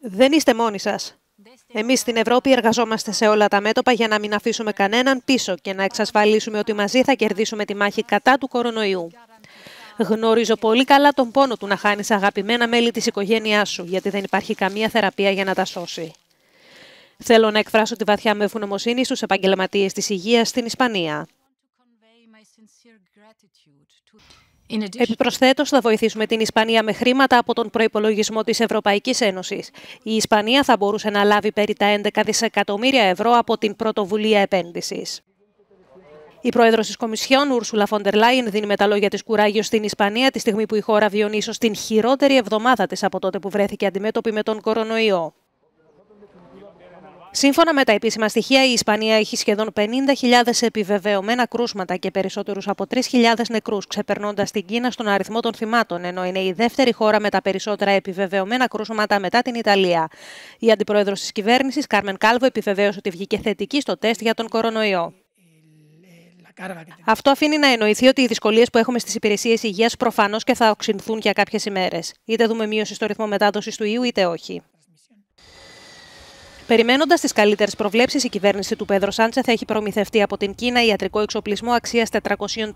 Δεν είστε μόνοι σας. Εμείς στην Ευρώπη εργαζόμαστε σε όλα τα μέτωπα για να μην αφήσουμε κανέναν πίσω και να εξασφαλίσουμε ότι μαζί θα κερδίσουμε τη μάχη κατά του κορονοϊού. Γνωρίζω πολύ καλά τον πόνο του να χάνεις αγαπημένα μέλη της οικογένειάς σου, γιατί δεν υπάρχει καμία θεραπεία για να τα σώσει. Θέλω να εκφράσω τη βαθιά μου ευγνωμοσύνη στους επαγγελματίες της υγείας στην Ισπανία. Επιπροσθέτως, θα βοηθήσουμε την Ισπανία με χρήματα από τον προπολογισμό της Ευρωπαϊκής Ένωσης. Η Ισπανία θα μπορούσε να λάβει περί τα 11 δισεκατομμύρια ευρώ από την πρωτοβουλία επένδυσης. Η πρόεδρος της Κομισιόν, Ούρσουλα Φοντερ Λάιν, δίνει με τα λόγια της κουράγιο στην Ισπανία τη στιγμή που η χώρα βιώνει ίσω την χειρότερη εβδομάδα της από τότε που βρέθηκε αντιμέτωπη με τον κορονοϊό. Σύμφωνα με τα επίσημα στοιχεία, η Ισπανία έχει σχεδόν 50.000 επιβεβαιωμένα κρούσματα και περισσότερους από 3.000 νεκρούς, ξεπερνώντας την Κίνα στον αριθμό των θυμάτων, ενώ είναι η δεύτερη χώρα με τα περισσότερα επιβεβαιωμένα κρούσματα μετά την Ιταλία. Η αντιπρόεδρος της κυβέρνησης, Κάρμεν Κάλβο, επιβεβαίωσε ότι βγήκε θετική στο τεστ για τον κορονοϊό. Αυτό αφήνει να εννοηθεί ότι οι δυσκολίες που έχουμε στις υπηρεσίες υγείας προφανώς και θα οξυνθούν για κάποιες ημέρες. Είτε δούμε μείωση στο ρυθμό μετάδοσης του ιού, είτε όχι. Περιμένοντας τις καλύτερες προβλέψεις, η κυβέρνηση του Πέδρο Σάντσε θα έχει προμηθευτεί από την Κίνα ιατρικό εξοπλισμό αξίας 432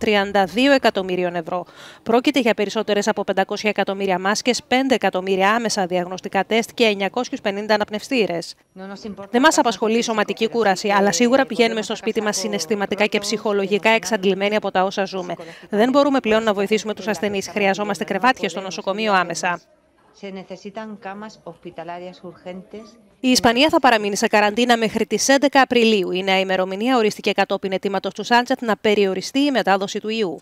εκατομμύριων ευρώ. Πρόκειται για περισσότερες από 500 εκατομμύρια μάσκες, 5 εκατομμύρια άμεσα διαγνωστικά τεστ και 950 αναπνευστήρες. Δεν μας απασχολεί η σωματική κούραση, αλλά σίγουρα πηγαίνουμε στο σπίτι μας συναισθηματικά και ψυχολογικά εξαντλημένοι από τα όσα ζούμε. Δεν μπορούμε πλέον να βοηθήσουμε τους ασθενείς. Χρειαζόμαστε κρεβάτια στο νοσοκομείο άμεσα η Ισπανία θα παραμείνει σε καραντίνα μέχρι τις 11 Απριλίου. Η νέα ημερομηνία ορίστηκε κατόπιν αιτήματο του Σάντσετ να περιοριστεί η μετάδοση του ιού.